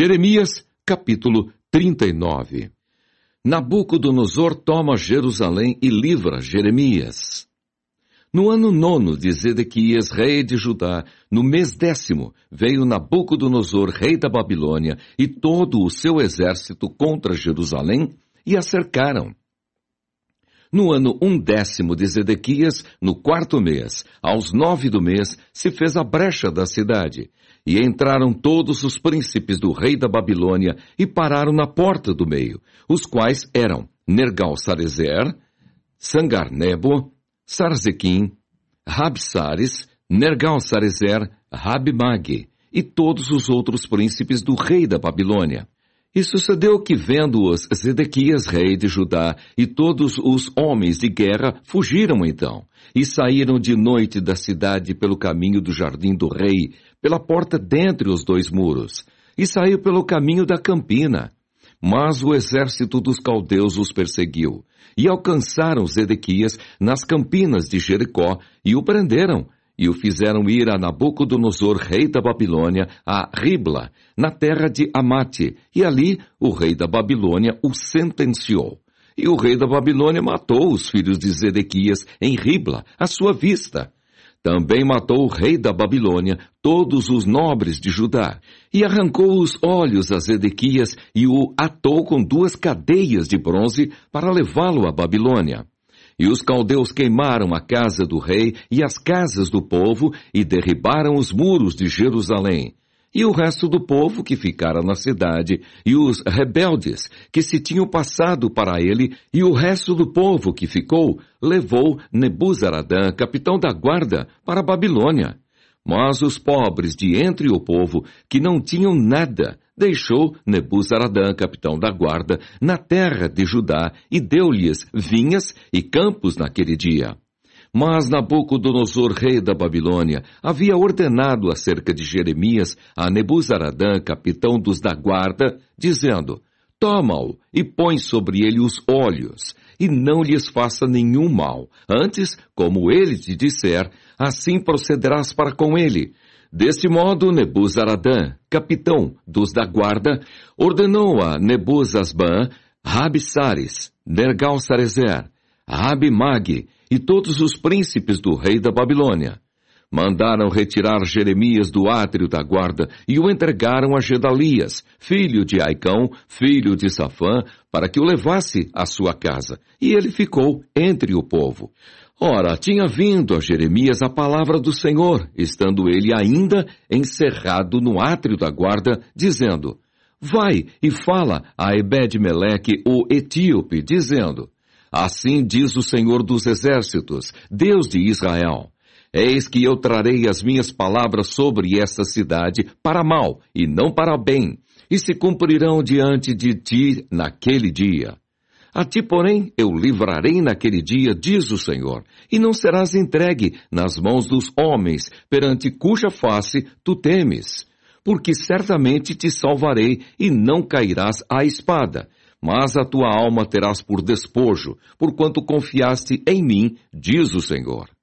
Jeremias, capítulo 39. Nabucodonosor toma Jerusalém e livra Jeremias. No ano nono de Zedequias, rei de Judá, no mês décimo, veio Nabucodonosor, rei da Babilônia, e todo o seu exército contra Jerusalém, e a cercaram, no ano um décimo de Zedequias, no quarto mês, aos nove do mês, se fez a brecha da cidade. E entraram todos os príncipes do rei da Babilônia e pararam na porta do meio, os quais eram Nergal-Sarezer, Sangar-Nebo, Sarzequim, Rabsares, Nergal-Sarezer, Rabimag e todos os outros príncipes do rei da Babilônia. E sucedeu que, vendo-os, Zedequias, rei de Judá, e todos os homens de guerra fugiram então, e saíram de noite da cidade pelo caminho do jardim do rei, pela porta dentre os dois muros, e saiu pelo caminho da campina. Mas o exército dos caldeus os perseguiu, e alcançaram Zedequias nas campinas de Jericó, e o prenderam, e o fizeram ir a Nabucodonosor, rei da Babilônia, a Ribla, na terra de Amate, e ali o rei da Babilônia o sentenciou. E o rei da Babilônia matou os filhos de Zedequias em Ribla, à sua vista. Também matou o rei da Babilônia todos os nobres de Judá, e arrancou os olhos a Zedequias e o atou com duas cadeias de bronze para levá-lo à Babilônia. E os caldeus queimaram a casa do rei e as casas do povo e derribaram os muros de Jerusalém. E o resto do povo que ficara na cidade, e os rebeldes que se tinham passado para ele, e o resto do povo que ficou, levou Nebuzaradã, capitão da guarda, para a Babilônia. Mas os pobres de entre o povo, que não tinham nada, deixou Nebuzaradã, capitão da guarda, na terra de Judá e deu-lhes vinhas e campos naquele dia. Mas Nabucodonosor, rei da Babilônia, havia ordenado acerca de Jeremias a Nebuzaradã, capitão dos da guarda, dizendo: Toma-o e põe sobre ele os olhos, e não lhes faça nenhum mal. Antes, como ele te disser, assim procederás para com ele, Deste modo, Nebuzaradã, capitão dos da guarda, ordenou a Nebuzasban, Rabi Sares, Nergal Sarezer, Rabi Mag e todos os príncipes do rei da Babilônia. Mandaram retirar Jeremias do átrio da guarda e o entregaram a Gedalias, filho de Aicão, filho de Safã, para que o levasse à sua casa. E ele ficou entre o povo. Ora, tinha vindo a Jeremias a palavra do Senhor, estando ele ainda encerrado no átrio da guarda, dizendo: Vai e fala a Ebed-Meleque, o etíope, dizendo: Assim diz o Senhor dos Exércitos, Deus de Israel: Eis que eu trarei as minhas palavras sobre esta cidade para mal e não para bem, e se cumprirão diante de ti naquele dia. A ti, porém, eu livrarei naquele dia, diz o Senhor, e não serás entregue nas mãos dos homens, perante cuja face tu temes. Porque certamente te salvarei e não cairás à espada, mas a tua alma terás por despojo, porquanto confiaste em mim, diz o Senhor.